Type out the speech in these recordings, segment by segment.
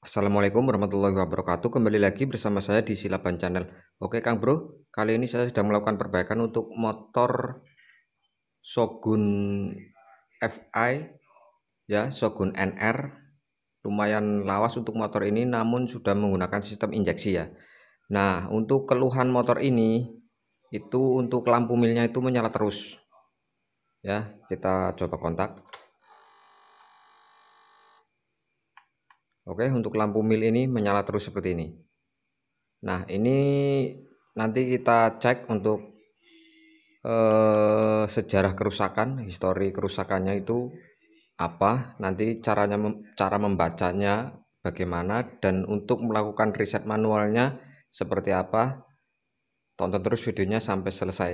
Assalamualaikum warahmatullahi wabarakatuh Kembali lagi bersama saya di Silaban Channel Oke Kang Bro Kali ini saya sedang melakukan perbaikan untuk motor Shogun FI ya Shogun NR Lumayan lawas untuk motor ini namun sudah menggunakan sistem injeksi ya Nah untuk keluhan motor ini Itu untuk lampu milnya itu menyala terus Ya kita coba kontak Oke, untuk lampu mil ini menyala terus seperti ini. Nah, ini nanti kita cek untuk eh, sejarah kerusakan, histori kerusakannya itu apa, nanti caranya cara membacanya bagaimana dan untuk melakukan riset manualnya seperti apa. Tonton terus videonya sampai selesai.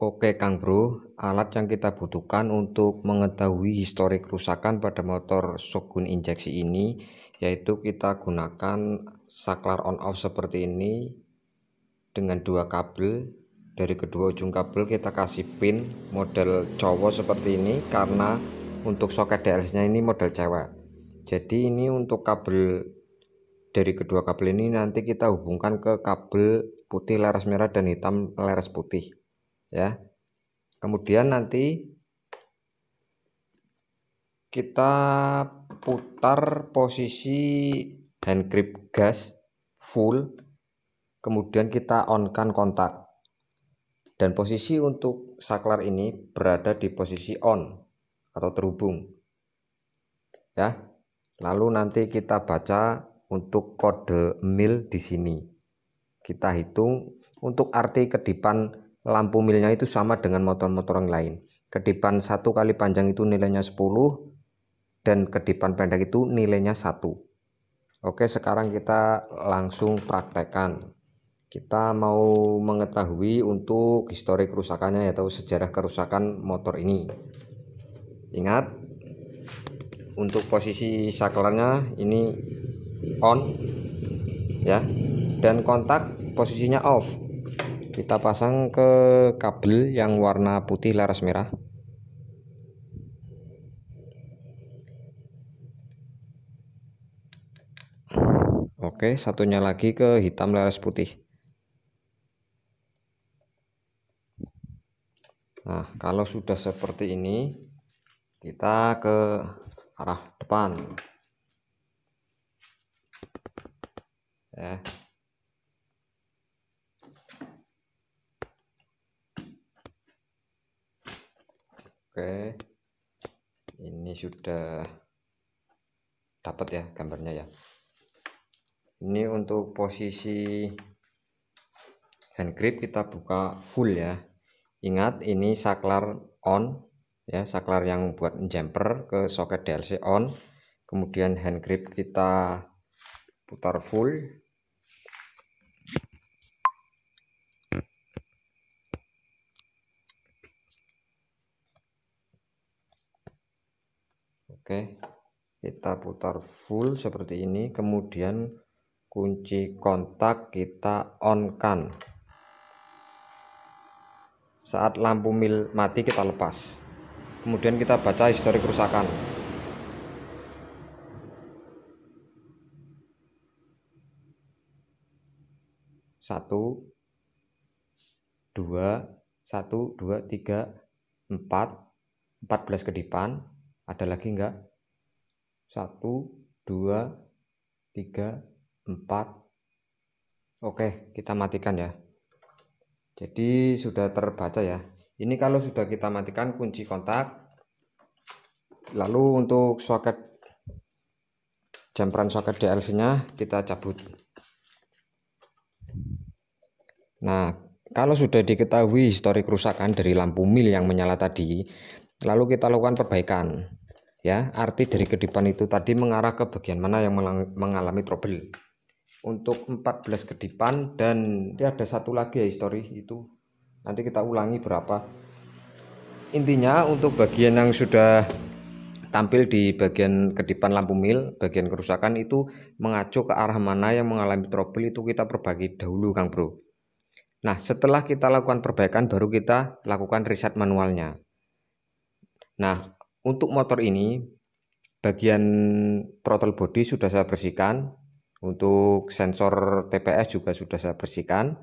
Oke Kang Bro, alat yang kita butuhkan untuk mengetahui histori kerusakan pada motor Shogun injeksi ini yaitu kita gunakan saklar on off seperti ini dengan dua kabel dari kedua ujung kabel kita kasih pin model cowok seperti ini karena untuk soket DLS nya ini model cewek jadi ini untuk kabel dari kedua kabel ini nanti kita hubungkan ke kabel putih laras merah dan hitam laras putih ya kemudian nanti kita putar posisi hand grip gas full kemudian kita on kan kontak dan posisi untuk saklar ini berada di posisi on atau terhubung ya lalu nanti kita baca untuk kode mil di sini kita hitung untuk arti kedipan lampu milnya itu sama dengan motor-motor yang lain kedipan satu kali panjang itu nilainya 10 dan kedipan pendek itu nilainya satu Oke sekarang kita langsung praktekkan kita mau mengetahui untuk histori kerusakannya atau sejarah kerusakan motor ini ingat untuk posisi saklarnya ini on ya dan kontak posisinya off kita pasang ke kabel yang warna putih laras merah Oke satunya lagi ke hitam laras putih Nah kalau sudah seperti ini kita ke arah depan ya Oke ini sudah dapat ya gambarnya ya ini untuk posisi hand grip kita buka full ya ingat ini saklar on ya saklar yang buat jumper ke soket DLC on kemudian hand grip kita putar full kita putar full seperti ini kemudian kunci kontak kita on kan saat lampu mil mati kita lepas kemudian kita baca histori kerusakan satu dua satu dua tiga empat empat belas kedipan ada lagi enggak satu dua tiga empat oke kita matikan ya jadi sudah terbaca ya ini kalau sudah kita matikan kunci kontak lalu untuk soket jumperan soket DLC nya kita cabut nah kalau sudah diketahui histori kerusakan dari lampu mil yang menyala tadi lalu kita lakukan perbaikan ya arti dari kedipan itu tadi mengarah ke bagian mana yang mengalami trouble untuk 14 kedipan dan ini ya ada satu lagi ya histori itu nanti kita ulangi berapa intinya untuk bagian yang sudah tampil di bagian kedipan lampu mil bagian kerusakan itu mengacu ke arah mana yang mengalami trouble itu kita perbaiki dahulu Kang Bro nah setelah kita lakukan perbaikan baru kita lakukan riset manualnya nah untuk motor ini bagian throttle body sudah saya bersihkan untuk sensor TPS juga sudah saya bersihkan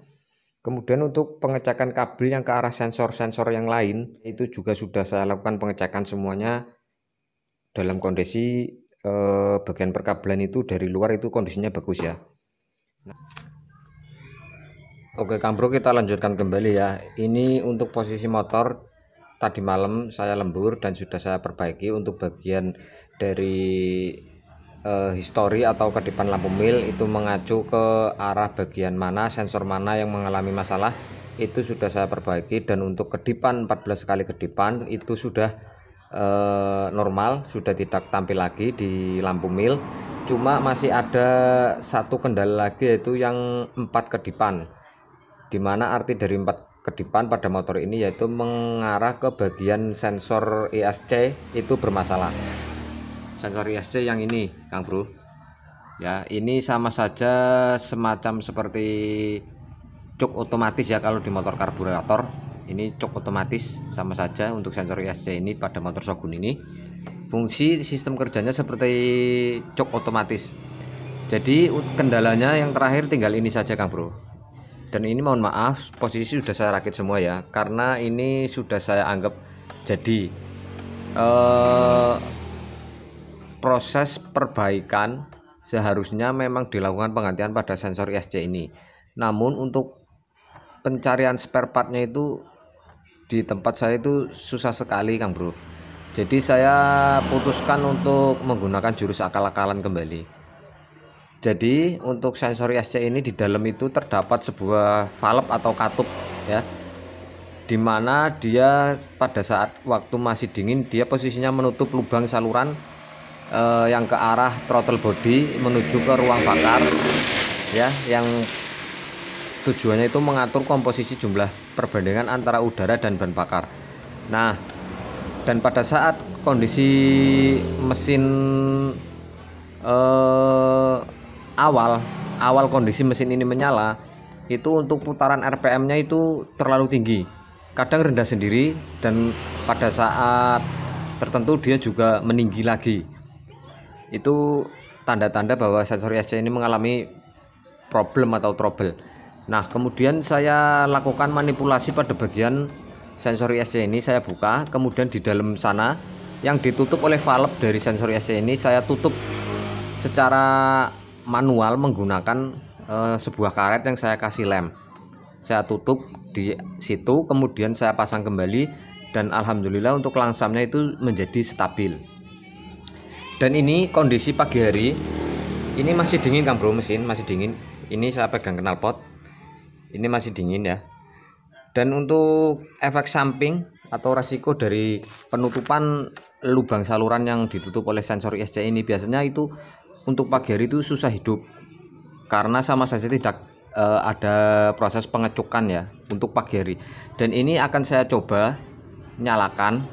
kemudian untuk pengecekan kabel yang ke arah sensor-sensor yang lain itu juga sudah saya lakukan pengecekan semuanya dalam kondisi eh, bagian perkabelan itu dari luar itu kondisinya bagus ya nah. Oke Kambro kita lanjutkan kembali ya ini untuk posisi motor tadi malam saya lembur dan sudah saya perbaiki untuk bagian dari e, histori atau kedipan lampu mil itu mengacu ke arah bagian mana sensor mana yang mengalami masalah itu sudah saya perbaiki dan untuk kedipan 14 kali kedipan itu sudah e, normal sudah tidak tampil lagi di lampu mil cuma masih ada satu kendala lagi yaitu yang empat kedipan dimana arti dari empat kedipan pada motor ini yaitu mengarah ke bagian sensor ESC itu bermasalah sensor ESC yang ini Kang Bro ya ini sama saja semacam seperti cuk otomatis ya kalau di motor karburator ini cuk otomatis sama saja untuk sensor ESC ini pada motor Shogun ini fungsi sistem kerjanya seperti cuk otomatis jadi kendalanya yang terakhir tinggal ini saja Kang Bro dan ini mohon maaf posisi sudah saya rakit semua ya karena ini sudah saya anggap jadi eh, proses perbaikan seharusnya memang dilakukan penggantian pada sensor ISC ini namun untuk pencarian spare partnya itu di tempat saya itu susah sekali Kang Bro jadi saya putuskan untuk menggunakan jurus akal-akalan kembali jadi untuk sensori SC ini di dalam itu terdapat sebuah valve atau katup ya. dimana dia pada saat waktu masih dingin dia posisinya menutup lubang saluran eh, yang ke arah throttle body menuju ke ruang bakar ya yang tujuannya itu mengatur komposisi jumlah perbandingan antara udara dan bahan bakar. Nah, dan pada saat kondisi mesin eh, awal awal kondisi mesin ini menyala itu untuk putaran RPM-nya itu terlalu tinggi kadang rendah sendiri dan pada saat tertentu dia juga meninggi lagi itu tanda-tanda bahwa sensor ISC ini mengalami problem atau trouble nah kemudian saya lakukan manipulasi pada bagian sensor ISC ini saya buka kemudian di dalam sana yang ditutup oleh valve dari sensor ISC ini saya tutup secara manual menggunakan e, sebuah karet yang saya kasih lem saya tutup di situ kemudian saya pasang kembali dan alhamdulillah untuk langsamnya itu menjadi stabil dan ini kondisi pagi hari ini masih dingin kan bro mesin masih dingin ini saya pegang knalpot ini masih dingin ya dan untuk efek samping atau resiko dari penutupan lubang saluran yang ditutup oleh sensor ISC ini biasanya itu untuk pagi hari itu susah hidup karena sama saja tidak e, ada proses pengecukan ya untuk pagi hari dan ini akan saya coba nyalakan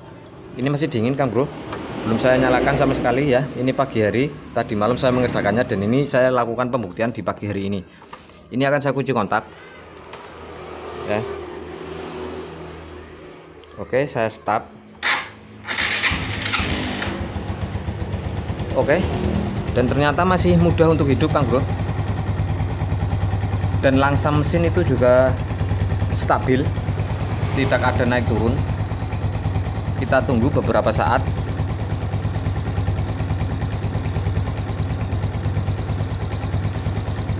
ini masih dingin kan Bro belum saya nyalakan sama sekali ya ini pagi hari tadi malam saya mengerjakannya dan ini saya lakukan pembuktian di pagi hari ini ini akan saya kunci kontak ya oke saya start oke dan ternyata masih mudah untuk hidup kang bro dan langsam mesin itu juga stabil tidak ada naik turun kita tunggu beberapa saat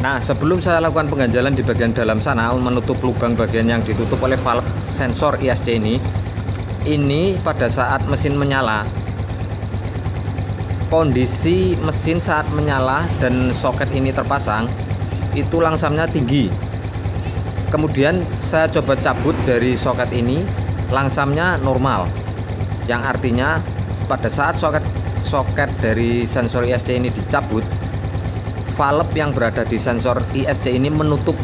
Nah, sebelum saya lakukan pengganjalan di bagian dalam sana menutup lubang bagian yang ditutup oleh valve sensor ISC ini, ini pada saat mesin menyala, kondisi mesin saat menyala dan soket ini terpasang itu langsamnya tinggi kemudian saya coba cabut dari soket ini langsamnya normal yang artinya pada saat soket soket dari sensor ISC ini dicabut valve yang berada di sensor ISC ini menutup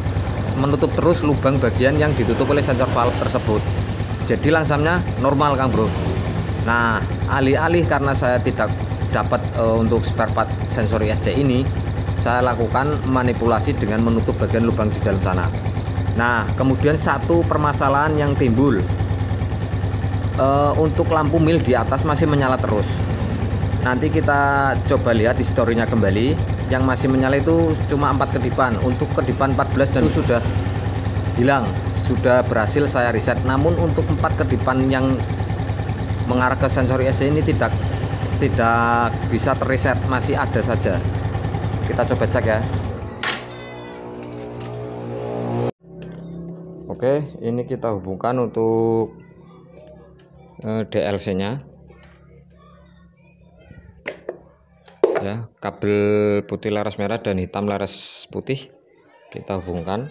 menutup terus lubang bagian yang ditutup oleh sensor valve tersebut jadi langsamnya normal Kang Bro nah alih-alih karena saya tidak dapat e, untuk spare part sensor SC ini saya lakukan manipulasi dengan menutup bagian lubang di dalam sana nah kemudian satu permasalahan yang timbul e, untuk lampu mil di atas masih menyala terus nanti kita coba lihat di storynya kembali yang masih menyala itu cuma empat kedipan untuk kedipan 14 dan itu sudah hilang sudah berhasil saya riset namun untuk empat kedipan yang mengarah ke sensor SC ini tidak tidak bisa terreset masih ada saja kita coba cek ya Oke ini kita hubungkan untuk eh, DLC nya ya kabel putih laras merah dan hitam laras putih kita hubungkan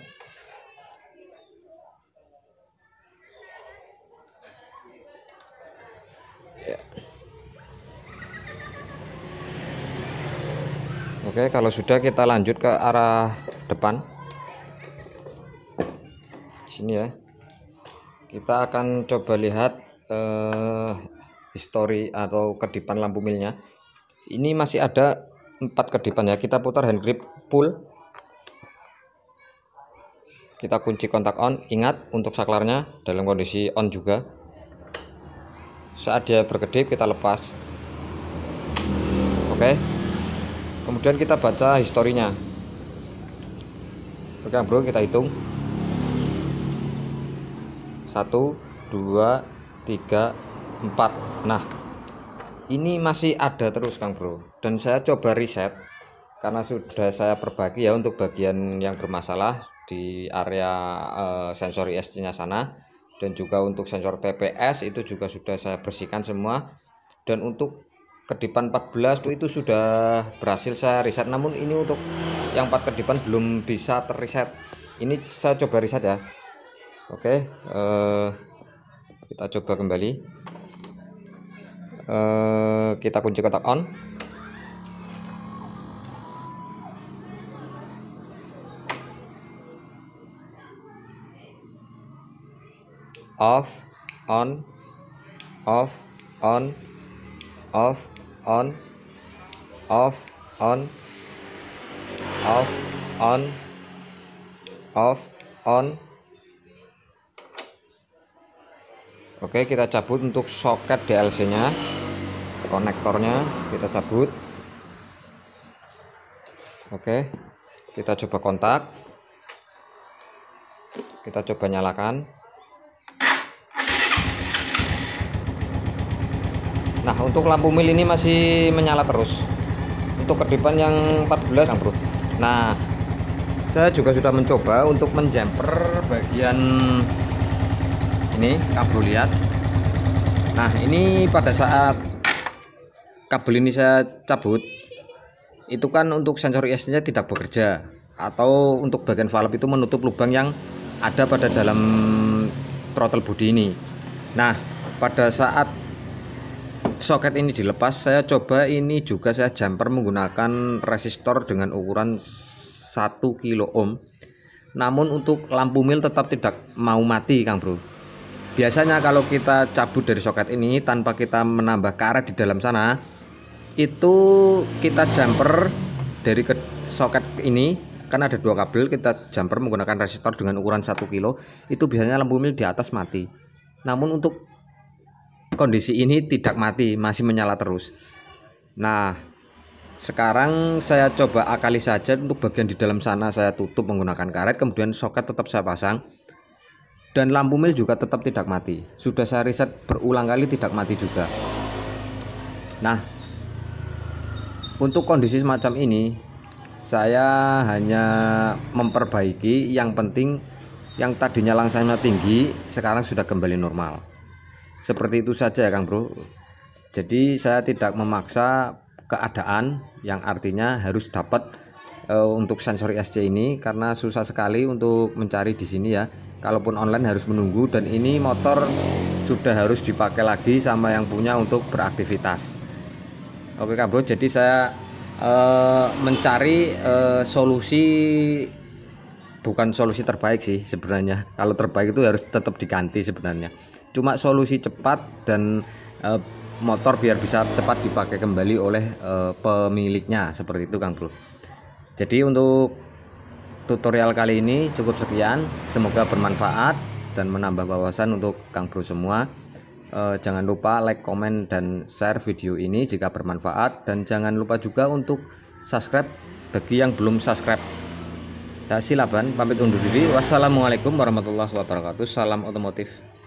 Oke, kalau sudah kita lanjut ke arah depan. Sini ya. Kita akan coba lihat eh, history atau kedipan lampu milnya. Ini masih ada empat kedipan ya. Kita putar hand grip pull. Kita kunci kontak on. Ingat untuk saklarnya dalam kondisi on juga. Saat dia berkedip kita lepas. Oke kemudian kita baca historinya oke bro kita hitung 1 2 3 4 nah ini masih ada terus Kang Bro dan saya coba riset karena sudah saya perbagi ya untuk bagian yang bermasalah di area uh, sensor ISC nya sana dan juga untuk sensor TPS itu juga sudah saya bersihkan semua dan untuk kedipan 14 tuh itu sudah berhasil saya riset namun ini untuk yang 4 kedipan belum bisa terriset ini saya coba riset ya oke eh, kita coba kembali eh, kita kunci kotak on off on off on off on off on off on off on Oke kita cabut untuk soket DLC nya konektornya kita cabut Oke kita coba kontak kita coba nyalakan Nah untuk lampu mil ini masih menyala terus Untuk kedipan yang 14 bro. Nah saya juga sudah mencoba untuk menjamper bagian ini kabel lihat Nah ini pada saat kabel ini saya cabut Itu kan untuk sensor IS nya tidak bekerja Atau untuk bagian valve itu menutup lubang yang ada pada dalam throttle body ini Nah pada saat soket ini dilepas saya coba ini juga saya jumper menggunakan resistor dengan ukuran 1 kilo ohm namun untuk lampu mil tetap tidak mau mati Kang Bro biasanya kalau kita cabut dari soket ini tanpa kita menambah karet di dalam sana itu kita jumper dari ke soket ini kan ada dua kabel kita jumper menggunakan resistor dengan ukuran 1 kilo itu biasanya lampu mil di atas mati namun untuk kondisi ini tidak mati, masih menyala terus. Nah, sekarang saya coba akali saja untuk bagian di dalam sana saya tutup menggunakan karet, kemudian soket tetap saya pasang. Dan lampu mil juga tetap tidak mati. Sudah saya riset berulang kali tidak mati juga. Nah, untuk kondisi semacam ini saya hanya memperbaiki yang penting yang tadinya langsanya tinggi sekarang sudah kembali normal seperti itu saja ya Kang Bro. Jadi saya tidak memaksa keadaan yang artinya harus dapat e, untuk sensor SC ini karena susah sekali untuk mencari di sini ya. Kalaupun online harus menunggu dan ini motor sudah harus dipakai lagi sama yang punya untuk beraktivitas. Oke Kang Bro, jadi saya e, mencari e, solusi bukan solusi terbaik sih sebenarnya. Kalau terbaik itu harus tetap diganti sebenarnya cuma solusi cepat dan e, motor biar bisa cepat dipakai kembali oleh e, pemiliknya seperti itu Kang Bro. Jadi untuk tutorial kali ini cukup sekian, semoga bermanfaat dan menambah wawasan untuk Kang Bro semua. E, jangan lupa like, komen dan share video ini jika bermanfaat dan jangan lupa juga untuk subscribe bagi yang belum subscribe. Tak silaban, pamit undur diri. Wassalamualaikum warahmatullahi wabarakatuh. Salam otomotif.